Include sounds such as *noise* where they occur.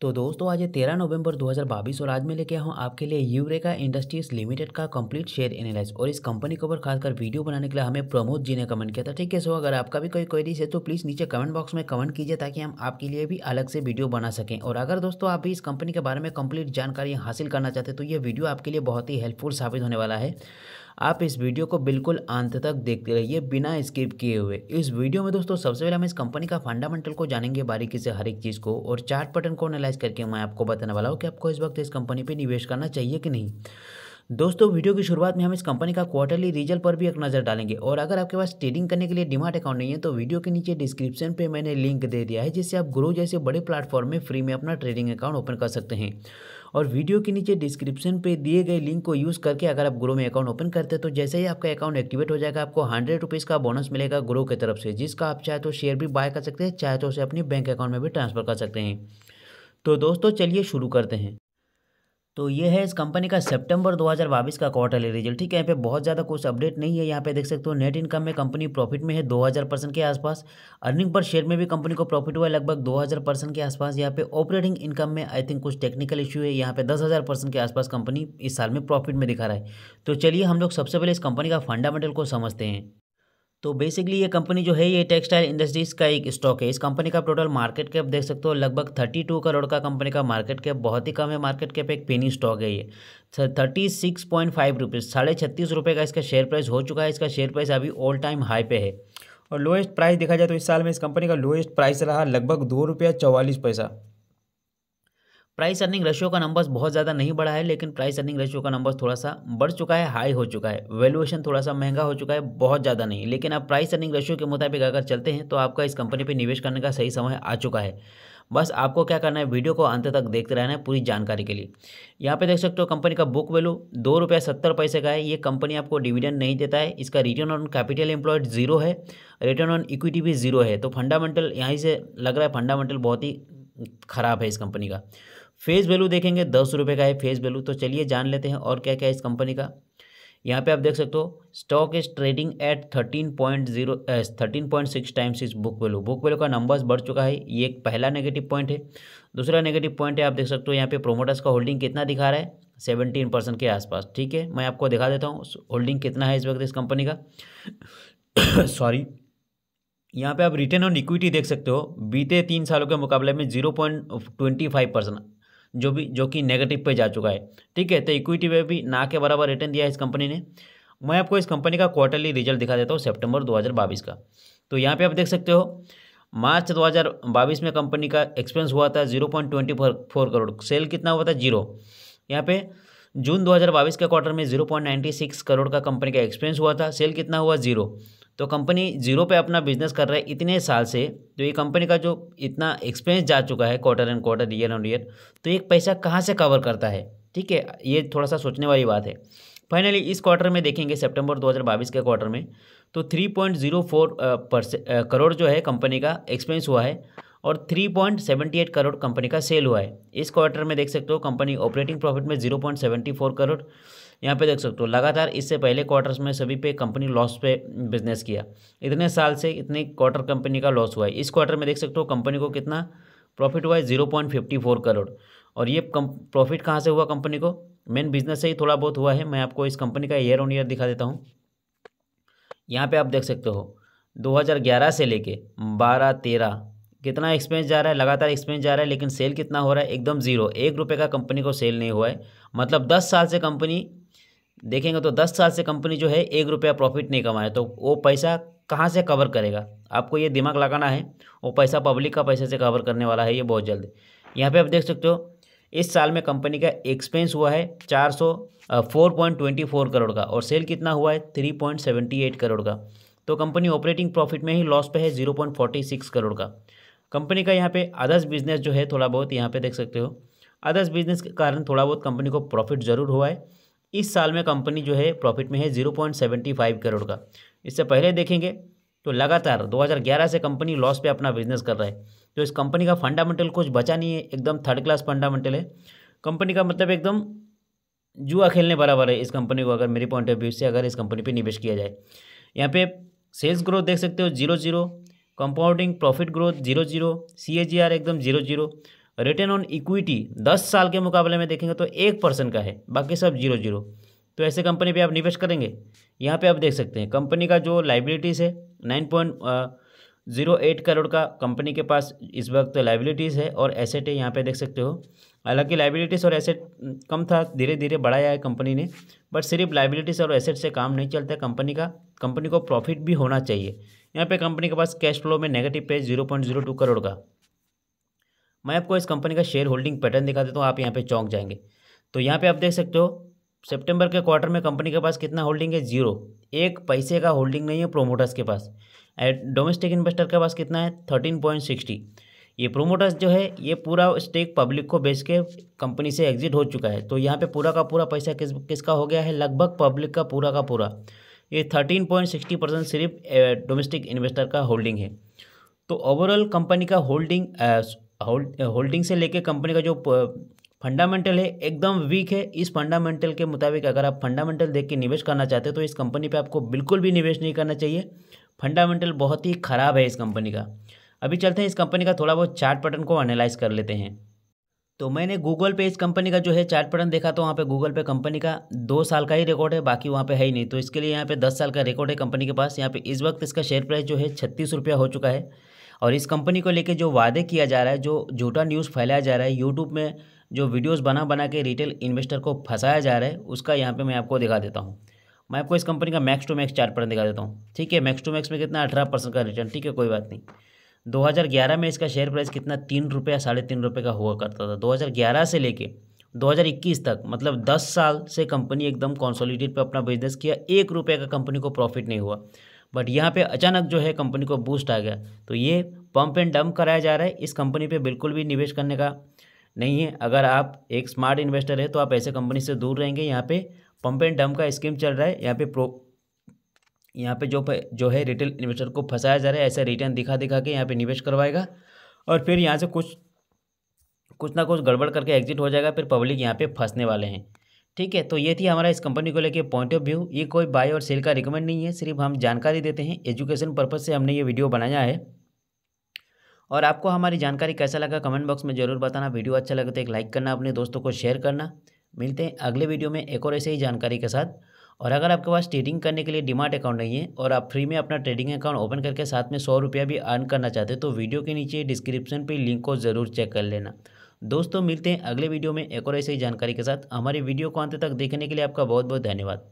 तो दोस्तों आज है तेरह नवंबर 2022 और आज मैं लेके आया हूँ आपके लिए यूरेका इंडस्ट्रीज लिमिटेड का कंप्लीट शेयर एनालाइज और इस कंपनी के ऊपर खासकर वीडियो बनाने के लिए हमें प्रमोद जी ने कमेंट किया था ठीक है सो अगर आपका भी कोई क्वेरीज है तो प्लीज़ नीचे कमेंट बॉक्स में कमेंट कीजिए ताकि हम आपके लिए भी अलग से वीडियो बना सकें और अगर दोस्तों आप भी इस कंपनी के बारे में कंप्लीट जानकारी हासिल करना चाहते तो ये वीडियो आपके लिए बहुत ही हेल्पफुल साबित होने वाला है आप इस वीडियो को बिल्कुल अंत तक देखते रहिए बिना स्किप किए हुए इस वीडियो में दोस्तों सबसे पहले हम इस कंपनी का फंडामेंटल को जानेंगे बारीकी से हर एक चीज़ को और चार्ट पैटर्न को एनालाइज करके मैं आपको बताने वाला हूँ कि आपको इस वक्त इस कंपनी पर निवेश करना चाहिए कि नहीं दोस्तों वीडियो की शुरुआत में हम इस कंपनी का क्वार्टरली रिजल्ट पर भी एक नज़र डालेंगे और अगर आपके पास ट्रेडिंग करने के लिए डिमार्ट अकाउंट नहीं है तो वीडियो के नीचे डिस्क्रिप्शन पे मैंने लिंक दे दिया है जिससे आप ग्रो जैसे बड़े प्लेटफॉर्म में फ्री में अपना ट्रेडिंग अकाउंट ओपन कर सकते हैं और वीडियो के नीचे डिस्क्रिप्शन पे दिए गए लिंक को यूज़ करके अगर आप ग्रो में अकाउंट ओपन करते हैं तो जैसे ही आपका अकाउंट एक्टिवेट हो जाएगा आपको हंड्रेड रुपीज़ का बोनस मिलेगा ग्रो की तरफ से जिसका आप चाहे तो शेयर भी बाय कर सकते हैं चाहे तो उसे अपने बैंक अकाउंट में भी ट्रांसफर कर सकते हैं तो दोस्तों चलिए शुरू करते हैं तो ये है इस कंपनी का सितंबर 2022 का क्वार्टरली रिजल्ट ठीक है यहाँ पे बहुत ज़्यादा कुछ अपडेट नहीं है यहाँ पे देख सकते हो नेट इनकम में कंपनी प्रॉफिट में है 2000 परसेंट के आसपास अर्निंग पर शेयर में भी कंपनी को प्रॉफिट हुआ है लगभग 2000 परसेंट के आसपास यहाँ पे ऑपरेटिंग इनकम में आई थिंक कुछ टेक्निकल इशू है यहाँ पे दस परसेंट के आसपास कंपनी इस साल में प्रॉफिट में दिखा रहा है तो चलिए हम लोग सबसे पहले इस कंपनी का फंडामेंटल को समझते हैं तो बेसिकली ये कंपनी जो है ये टेक्सटाइल इंडस्ट्रीज का एक स्टॉक है इस कंपनी का टोटल मार्केट कैप देख सकते हो लगभग थर्टी टू करोड़ का कंपनी का मार्केट कैप बहुत ही कम है मार्केट कैप एक पेनी स्टॉक है ये thirty six point five rupees साढ़े छत्तीस रुपये का इसका शेयर प्राइस हो चुका है इसका शेयर प्राइस अभी ऑल टाइम हाई पे है और लोएस्ट प्राइस देखा जाए तो इस साल में इस कंपनी का लोएस्ट प्राइस रहा लगभग दो रुपया चवालीस पैसा प्राइस अर्निंग रेशियो का नंबर्स बहुत ज़्यादा नहीं बढ़ा है लेकिन प्राइस अर्निंग रेशियो का नंबर्स थोड़ा सा बढ़ चुका है हाई हो चुका है वैल्यूएशन थोड़ा सा महंगा हो चुका है बहुत ज़्यादा नहीं लेकिन आप प्राइस अर्निंग रेशियो के मुताबिक अगर चलते हैं तो आपका इस कंपनी पर निवेश करने का सही समय आ चुका है बस आपको क्या करना है वीडियो को अंत तक देखते रहना है पूरी जानकारी के लिए यहाँ पे देख सकते हो कंपनी का बुक वैल्यू दो रुपया सत्तर पैसे का है ये कंपनी आपको डिविडेंड नहीं देता है इसका return on capital employed zero है रिटर्न ऑन इक्विटी भी जीरो है तो फंडामेंटल यहीं से लग रहा है फंडामेंटल बहुत ही खराब है इस कंपनी का फेस वैल्यू देखेंगे दस रुपये का है फेस वैल्यू तो चलिए जान लेते हैं और क्या क्या है इस कंपनी का यहाँ पे आप देख सकते हो stock is trading at thirteen point zero thirteen point six times is book value book value का नंबर्स बढ़ चुका है ये एक पहला नेगेटिव पॉइंट है दूसरा नेगेटिव पॉइंट है आप देख सकते हो यहाँ पे प्रोमोटर्स का होल्डिंग कितना दिखा रहा है सेवेंटीन परसेंट के आसपास ठीक है मैं आपको दिखा देता हूँ होल्डिंग कितना है इस वक्त इस कंपनी का सॉरी *coughs* यहाँ पे आप रिटर्न ऑन इक्विटी देख सकते हो बीते तीन सालों के मुकाबले में zero point twenty five percent जो भी जो कि नेगेटिव पे जा चुका है ठीक है तो इक्विटी पे भी ना के बराबर रिटर्न दिया है इस कंपनी ने मैं आपको इस कंपनी का क्वार्टरली रिजल्ट दिखा देता हूँ सेप्टेम्बर दो का तो यहाँ पर आप देख सकते हो मार्च दो में कंपनी का एक्सपेंस हुआ था zero point twenty four crore sale कितना हुआ था जीरो यहाँ पे जून 2022 के क्वार्टर में zero point ninety six crore का कंपनी का एक्सपेंस हुआ था सेल कितना हुआ जीरो तो कंपनी जीरो पे अपना बिजनेस कर रहा है इतने साल से तो ये कंपनी का जो इतना एक्सपीरियंस जा चुका है quarter and quarter year on year तो एक पैसा कहाँ से कवर करता है ठीक है ये थोड़ा सा सोचने वाली बात है फाइनली इस क्वार्टर में देखेंगे सेप्टेम्बर दो के क्वार्टर में तो थ्री करोड़ जो है कंपनी का एक्सपेंस हुआ है और 3.78 करोड़ कंपनी का सेल हुआ है इस क्वार्टर में देख सकते हो कंपनी ऑपरेटिंग प्रॉफिट में 0.74 करोड़ यहाँ पे देख सकते हो लगातार इससे पहले क्वार्टर्स में सभी पे कंपनी लॉस पे बिजनेस किया इतने साल से इतने क्वार्टर कंपनी का लॉस हुआ है इस क्वार्टर में देख सकते हो कंपनी को कितना प्रॉफिट हुआ है zero point fifty four crore और ये प्रॉफिट कहाँ से हुआ कंपनी को मेन बिजनेस से ही थोड़ा बहुत हुआ है मैं आपको इस कंपनी का ईयर ऑन ईयर दिखा देता हूँ यहाँ पर आप देख सकते हो 2011 से लेके 12 13 कितना एक्सपेंस जा रहा है लगातार एक्सपेंस जा रहा है लेकिन सेल कितना हो रहा है एकदम ज़ीरो एक रुपये का कंपनी को सेल नहीं हुआ है मतलब दस साल से कंपनी देखेंगे तो दस साल से कंपनी जो है एक रुपया प्रॉफिट नहीं कमाया तो वो पैसा कहाँ से कवर करेगा आपको ये दिमाग लगाना है वो पैसा पब्लिक का पैसे से कवर करने वाला है ये बहुत जल्द यहाँ पे आप देख सकते हो इस साल में कंपनी का एक्सपेंस हुआ है चार सौ four point twenty four crore का और सेल कितना हुआ है three point seventy eight crore का तो कंपनी ऑपरेटिंग प्रॉफिट में ही लॉस पे है zero point forty six crore का कंपनी का यहाँ पे अदर्स बिजनेस जो है थोड़ा बहुत यहाँ पे देख सकते हो अदर्स बिजनेस के कारण थोड़ा बहुत कंपनी को प्रॉफिट जरूर हुआ है इस साल में कंपनी जो है प्रॉफिट में है zero point seventy five crore का इससे पहले देखेंगे तो लगातार दो हज़ार ग्यारह से कंपनी लॉस पे अपना बिजनेस कर रहा है तो इस कंपनी का फंडामेंटल कुछ बचा नहीं है एकदम थर्ड क्लास फंडामेंटल है कंपनी का मतलब एकदम जुआ खेलने बराबर है इस कंपनी को अगर मेरे पॉइंट ऑफ व्यू से अगर इस कंपनी पर निवेश किया जाए यहाँ पे सेल्स ग्रोथ देख सकते हो zero zero compounding profit growth zero zero see एकदम zero zero return on equity दस साल के मुकाबले में देखेंगे तो एक परसेंट का है बाकी सब जीरो जीरो तो ऐसे कंपनी पे आप निवेश करेंगे यहाँ पे आप देख सकते हैं कंपनी का जो लाइबिलिटीज़ है nine point zero eight crore का कंपनी के पास इस वक्त तो लाइबिलिटीज़ है और एसेट है यहाँ पे देख सकते हो हालांकि लाइबिलिटीज़ और एसेट कम था धीरे धीरे बढ़ाया है कंपनी ने बट सिर्फ लाइबिलिटीज़ और एसेट से काम नहीं चलता कंपनी का कंपनी को प्रॉफिट भी होना चाहिए यहाँ पे कंपनी के पास कैश फ्लो में नेगेटिव पे zero point zero two crore का मैं आपको इस कंपनी का शेयर होल्डिंग पैटर्न दिखा देता हूँ आप यहाँ पे चौंक जाएंगे तो यहाँ पे आप देख सकते हो सितंबर के क्वार्टर में कंपनी के पास कितना होल्डिंग है जीरो एक पैसे का होल्डिंग नहीं है प्रोमोटर्स के पास एंड डोमेस्टिक इन्वेस्टर के पास कितना है थर्टीन पॉइंट सिक्सटी ये प्रोमोटर्स जो है ये पूरा स्टेक पब्लिक को बेच के कंपनी से एग्जिट हो चुका है तो यहाँ पे पूरा का पूरा पैसा किस किसका हो गया है लगभग पब्लिक का पूरा का पूरा ये थर्टीन पॉइंट सिक्सटी परसेंट सिर्फ डोमेस्टिक इन्वेस्टर का होल्डिंग है तो ओवरऑल कंपनी का होल्डिंग होल्ड होल्डिंग से लेके कंपनी का जो फंडामेंटल है एकदम वीक है इस फंडामेंटल के मुताबिक अगर आप फंडामेंटल देख के निवेश करना चाहते हो तो इस कंपनी पे आपको बिल्कुल भी निवेश नहीं करना चाहिए फंडामेंटल बहुत ही ख़राब है इस कंपनी का अभी चलते हैं इस कंपनी का थोड़ा बहुत चार्ट पैटर्न को एनालाइज कर लेते हैं तो मैंने गूगल पे इस कंपनी का जो है चार्ट पैटर्न देखा तो वहाँ पे गूगल पे कंपनी का दो साल का ही रिकॉर्ड है बाकी वहाँ पे है ही नहीं तो इसके लिए यहाँ पे दस साल का रिकॉर्ड है कंपनी के पास यहाँ पे इस वक्त इसका शेयर प्राइस जो है छत्तीस रुपया हो चुका है और इस कंपनी को लेकर जो वादे किया जा रहा है जो झूठा न्यूज़ फैलाया जा रहा है यूट्यूब में जो वीडियोज़ बना बना के रिटेल इन्वेस्टर को फंसाया जा रहा है उसका यहाँ पे मैं आपको दिखा देता हूँ मैं आपको इस कंपनी का मैक्स टू मैक्स चार परसेंट दिखा देता हूँ ठीक है मैक्स टू मैक्स में कितना अठारह परसेंट का रिटर्न ठीक है कोई बात नहीं 2011 में इसका शेयर प्राइस कितना तीन रुपये साढ़े तीन रुपये का हुआ करता था 2011 से लेके 2021 तक मतलब 10 साल से कंपनी एकदम कॉन्सोलिडेट पर अपना बिजनेस किया एक रुपये का कंपनी को प्रॉफिट नहीं हुआ बट यहाँ पे अचानक जो है कंपनी को बूस्ट आ गया तो ये पंप एंड डंप कराया जा रहा है इस कंपनी पे बिल्कुल भी निवेश करने का नहीं है अगर आप एक स्मार्ट इन्वेस्टर है तो आप ऐसे कंपनी से दूर रहेंगे यहाँ पे पंप एंड डंप का स्कीम चल रहा है यहाँ पे प्रो यहाँ पे जो जो है रिटेल इन्वेस्टर को फंसाया जा रहा है ऐसा रिटर्न दिखा दिखा के यहाँ पर निवेश करवाएगा और फिर यहाँ से कुछ कुछ ना कुछ गड़बड़ करके एग्जिट हो जाएगा फिर पब्लिक यहाँ पर फंसने वाले हैं ठीक है तो ये थी हमारा इस कंपनी को लेके पॉइंट ऑफ व्यू ये कोई बाय और सेल का रिकमेंड नहीं है सिर्फ हम जानकारी देते हैं एजुकेशन पर्पज़ से हमने ये वीडियो बनाया है और आपको हमारी जानकारी कैसा लगा कमेंट बॉक्स में ज़रूर बताना वीडियो अच्छा लगे तो एक लाइक करना अपने दोस्तों को शेयर करना मिलते हैं अगले वीडियो में एक और ऐसे ही जानकारी के साथ और अगर आपके पास ट्रेडिंग करने के लिए डिमार्ट अकाउंट नहीं है और आप फ्री में अपना ट्रेडिंग अकाउंट ओपन करके साथ में सौ रुपया भी अर्न करना चाहते हैं तो वीडियो के नीचे डिस्क्रिप्शन पर लिंक को ज़रूर चेक कर लेना दोस्तों मिलते हैं अगले वीडियो में एक और ऐसी जानकारी के साथ हमारी वीडियो को अंत तक देखने के लिए आपका बहुत बहुत धन्यवाद